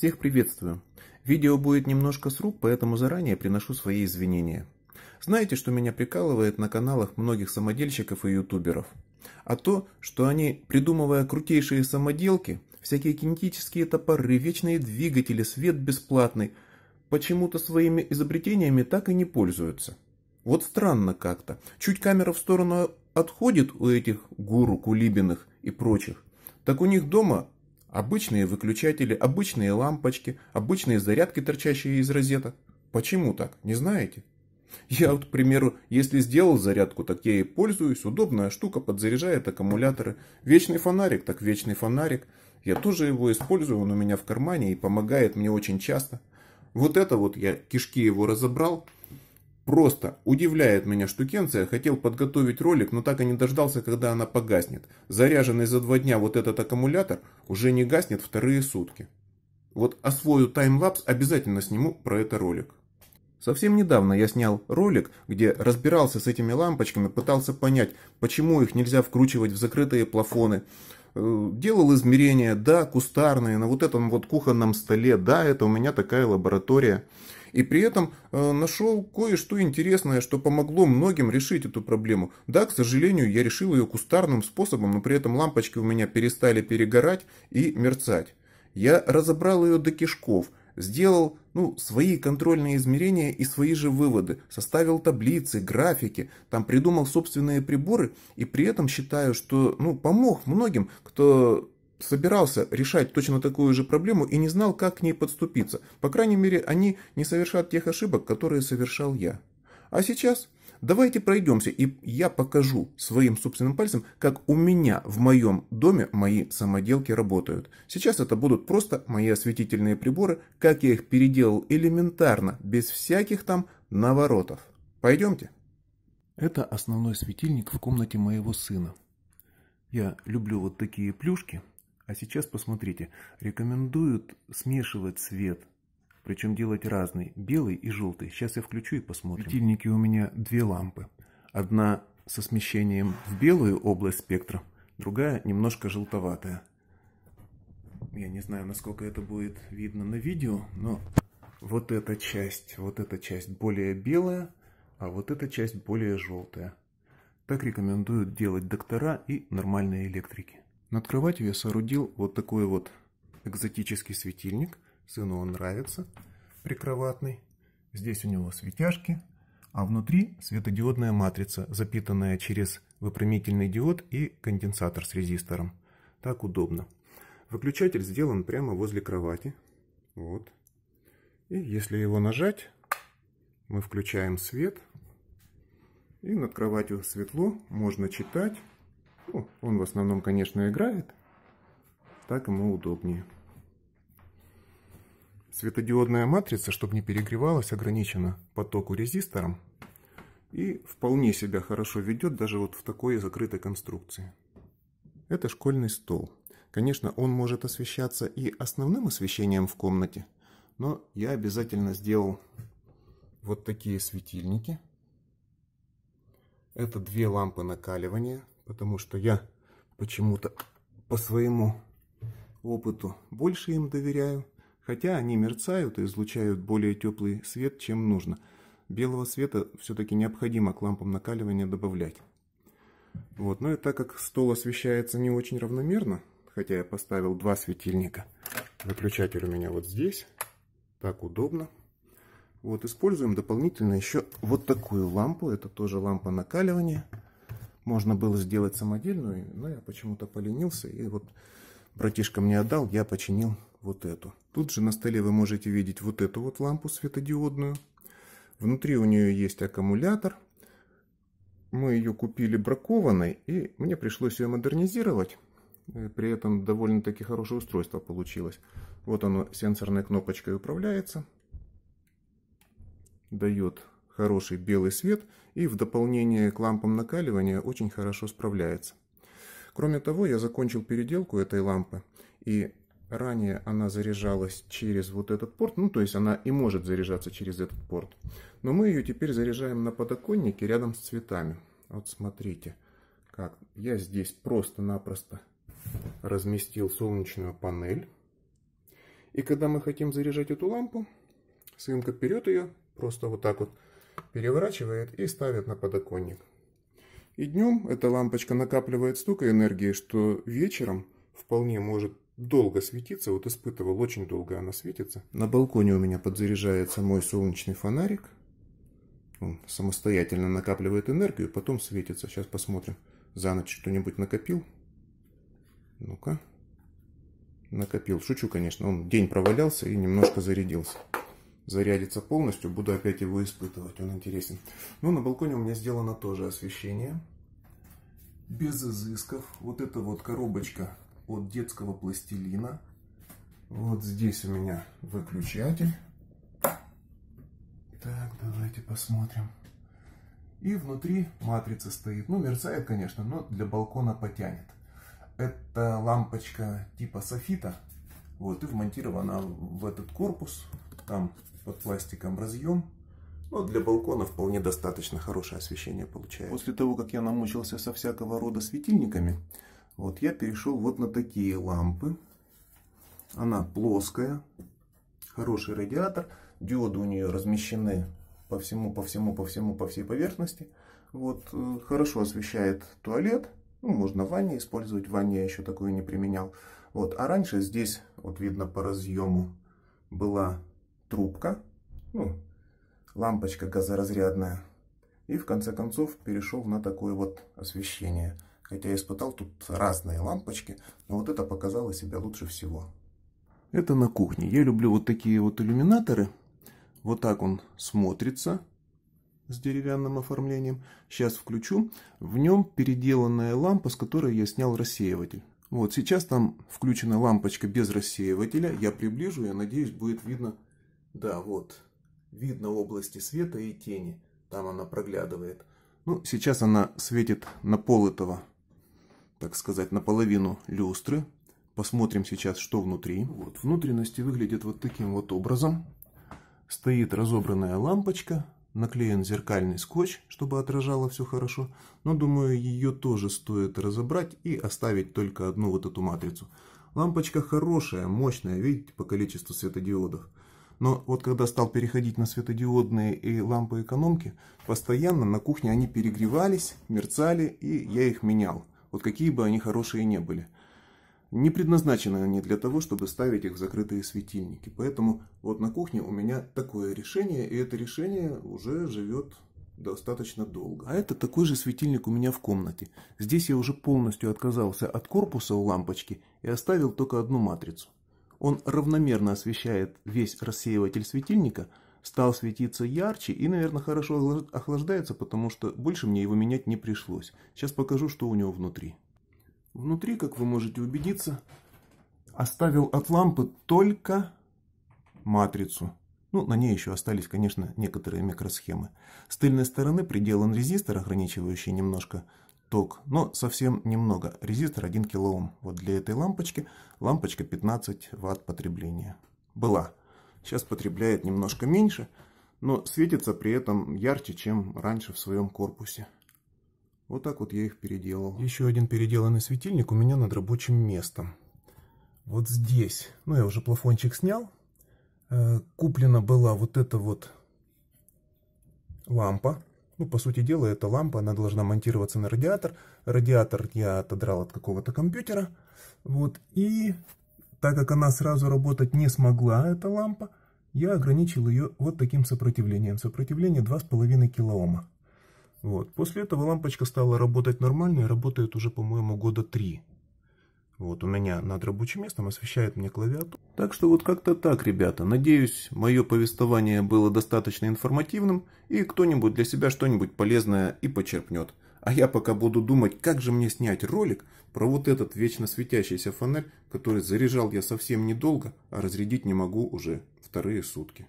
Всех приветствую. Видео будет немножко с рук, поэтому заранее приношу свои извинения. Знаете, что меня прикалывает на каналах многих самодельщиков и ютуберов? А то, что они, придумывая крутейшие самоделки, всякие кинетические топоры, вечные двигатели, свет бесплатный, почему-то своими изобретениями так и не пользуются. Вот странно как-то. Чуть камера в сторону отходит у этих гуру, кулибиных и прочих, так у них дома Обычные выключатели, обычные лампочки, обычные зарядки, торчащие из розеток. Почему так, не знаете? Я вот, к примеру, если сделал зарядку, так я и пользуюсь. Удобная штука, подзаряжает аккумуляторы. Вечный фонарик, так вечный фонарик. Я тоже его использую, он у меня в кармане и помогает мне очень часто. Вот это вот я кишки его разобрал. Просто удивляет меня штукенция, хотел подготовить ролик, но так и не дождался, когда она погаснет. Заряженный за два дня вот этот аккумулятор уже не гаснет вторые сутки. Вот освою таймлапс, обязательно сниму про это ролик. Совсем недавно я снял ролик, где разбирался с этими лампочками, пытался понять, почему их нельзя вкручивать в закрытые плафоны. Э, делал измерения, да, кустарные, на вот этом вот кухонном столе, да, это у меня такая лаборатория и при этом э, нашел кое-что интересное, что помогло многим решить эту проблему. Да, к сожалению, я решил ее кустарным способом, но при этом лампочки у меня перестали перегорать и мерцать. Я разобрал ее до кишков, сделал ну, свои контрольные измерения и свои же выводы, составил таблицы, графики, там придумал собственные приборы и при этом считаю, что ну, помог многим, кто собирался решать точно такую же проблему и не знал, как к ней подступиться. По крайней мере, они не совершат тех ошибок, которые совершал я. А сейчас давайте пройдемся, и я покажу своим собственным пальцем, как у меня в моем доме мои самоделки работают. Сейчас это будут просто мои осветительные приборы, как я их переделал элементарно, без всяких там наворотов. Пойдемте. Это основной светильник в комнате моего сына. Я люблю вот такие плюшки – а сейчас посмотрите, рекомендуют смешивать цвет, причем делать разный, белый и желтый. Сейчас я включу и посмотрим. Светильники у меня две лампы. Одна со смещением в белую область спектра, другая немножко желтоватая. Я не знаю, насколько это будет видно на видео, но вот эта часть, вот эта часть более белая, а вот эта часть более желтая. Так рекомендуют делать доктора и нормальные электрики. Над кроватью я соорудил вот такой вот экзотический светильник. Сыну он нравится. Прикроватный. Здесь у него светяшки. А внутри светодиодная матрица, запитанная через выпрямительный диод и конденсатор с резистором. Так удобно. Выключатель сделан прямо возле кровати. Вот. И если его нажать, мы включаем свет. И над кроватью светло, можно читать. Ну, он в основном, конечно, играет. Так ему удобнее. Светодиодная матрица, чтобы не перегревалась, ограничена потоку резистором. И вполне себя хорошо ведет даже вот в такой закрытой конструкции. Это школьный стол. Конечно, он может освещаться и основным освещением в комнате, но я обязательно сделал вот такие светильники. Это две лампы накаливания потому что я почему-то по своему опыту больше им доверяю, хотя они мерцают и излучают более теплый свет, чем нужно. Белого света все-таки необходимо к лампам накаливания добавлять. Вот. Но и так как стол освещается не очень равномерно, хотя я поставил два светильника, выключатель у меня вот здесь, так удобно. Вот, используем дополнительно еще вот такую лампу, это тоже лампа накаливания. Можно было сделать самодельную, но я почему-то поленился. И вот братишка мне отдал, я починил вот эту. Тут же на столе вы можете видеть вот эту вот лампу светодиодную. Внутри у нее есть аккумулятор. Мы ее купили бракованной, и мне пришлось ее модернизировать. Э, при этом довольно-таки хорошее устройство получилось. Вот оно сенсорной кнопочкой управляется. Дает хороший белый свет и в дополнение к лампам накаливания очень хорошо справляется. Кроме того, я закончил переделку этой лампы, и ранее она заряжалась через вот этот порт, ну то есть она и может заряжаться через этот порт, но мы ее теперь заряжаем на подоконнике рядом с цветами. Вот смотрите, как я здесь просто-напросто разместил солнечную панель. И когда мы хотим заряжать эту лампу, сымка вперед ее, просто вот так вот переворачивает и ставит на подоконник. И днем эта лампочка накапливает столько энергии, что вечером вполне может долго светиться. Вот испытывал, очень долго она светится. На балконе у меня подзаряжается мой солнечный фонарик. Он самостоятельно накапливает энергию, потом светится. Сейчас посмотрим. За ночь что-нибудь накопил? Ну-ка. Накопил. Шучу, конечно. Он день провалялся и немножко зарядился зарядится полностью, буду опять его испытывать, он интересен. Ну, на балконе у меня сделано тоже освещение, без изысков. Вот эта вот коробочка от детского пластилина. Вот здесь у меня выключатель. Так, давайте посмотрим. И внутри матрица стоит. Ну, мерцает, конечно, но для балкона потянет. Это лампочка типа софита. Вот, и вмонтирована в этот корпус, там под пластиком разъем, но для балкона вполне достаточно хорошее освещение получается. После того, как я намучился со всякого рода светильниками, вот я перешел вот на такие лампы. Она плоская, хороший радиатор, диоды у нее размещены по всему, по всему, по всему, по всей поверхности. Вот, э, хорошо освещает туалет, ну, можно в ванне использовать, в ванне я еще такую не применял. Вот, а раньше здесь, вот видно по разъему, была трубка, ну, лампочка газоразрядная. И в конце концов перешел на такое вот освещение. Хотя я испытал тут разные лампочки, но вот это показало себя лучше всего. Это на кухне. Я люблю вот такие вот иллюминаторы. Вот так он смотрится с деревянным оформлением. Сейчас включу. В нем переделанная лампа, с которой я снял рассеиватель. Вот сейчас там включена лампочка без рассеивателя. Я приближу, я надеюсь, будет видно да, вот. Видно области света и тени. Там она проглядывает. Ну, сейчас она светит на пол этого, так сказать, наполовину люстры. Посмотрим сейчас, что внутри. Вот, внутренности выглядят вот таким вот образом. Стоит разобранная лампочка, наклеен зеркальный скотч, чтобы отражало все хорошо. Но, думаю, ее тоже стоит разобрать и оставить только одну вот эту матрицу. Лампочка хорошая, мощная, видите, по количеству светодиодов. Но вот когда стал переходить на светодиодные и лампы экономки, постоянно на кухне они перегревались, мерцали, и я их менял. Вот какие бы они хорошие не были. Не предназначены они для того, чтобы ставить их в закрытые светильники. Поэтому вот на кухне у меня такое решение, и это решение уже живет достаточно долго. А это такой же светильник у меня в комнате. Здесь я уже полностью отказался от корпуса у лампочки и оставил только одну матрицу он равномерно освещает весь рассеиватель светильника, стал светиться ярче и, наверное, хорошо охлаждается, потому что больше мне его менять не пришлось. Сейчас покажу, что у него внутри. Внутри, как вы можете убедиться, оставил от лампы только матрицу. Ну, на ней еще остались, конечно, некоторые микросхемы. С тыльной стороны приделан резистор, ограничивающий немножко ток, но совсем немного. Резистор 1 кОм. Вот для этой лампочки лампочка 15 Вт потребления. Была. Сейчас потребляет немножко меньше, но светится при этом ярче, чем раньше в своем корпусе. Вот так вот я их переделал. Еще один переделанный светильник у меня над рабочим местом. Вот здесь, ну я уже плафончик снял, э, куплена была вот эта вот лампа ну, по сути дела, эта лампа, она должна монтироваться на радиатор. Радиатор я отодрал от какого-то компьютера. Вот, и так как она сразу работать не смогла, эта лампа, я ограничил ее вот таким сопротивлением. Сопротивление 2,5 килоома. Вот. После этого лампочка стала работать нормально и работает уже, по-моему, года 3. Вот у меня над рабочим местом освещает мне клавиатуру. Так что вот как-то так, ребята. Надеюсь, мое повествование было достаточно информативным, и кто-нибудь для себя что-нибудь полезное и почерпнет. А я пока буду думать, как же мне снять ролик про вот этот вечно светящийся фонарь, который заряжал я совсем недолго, а разрядить не могу уже вторые сутки.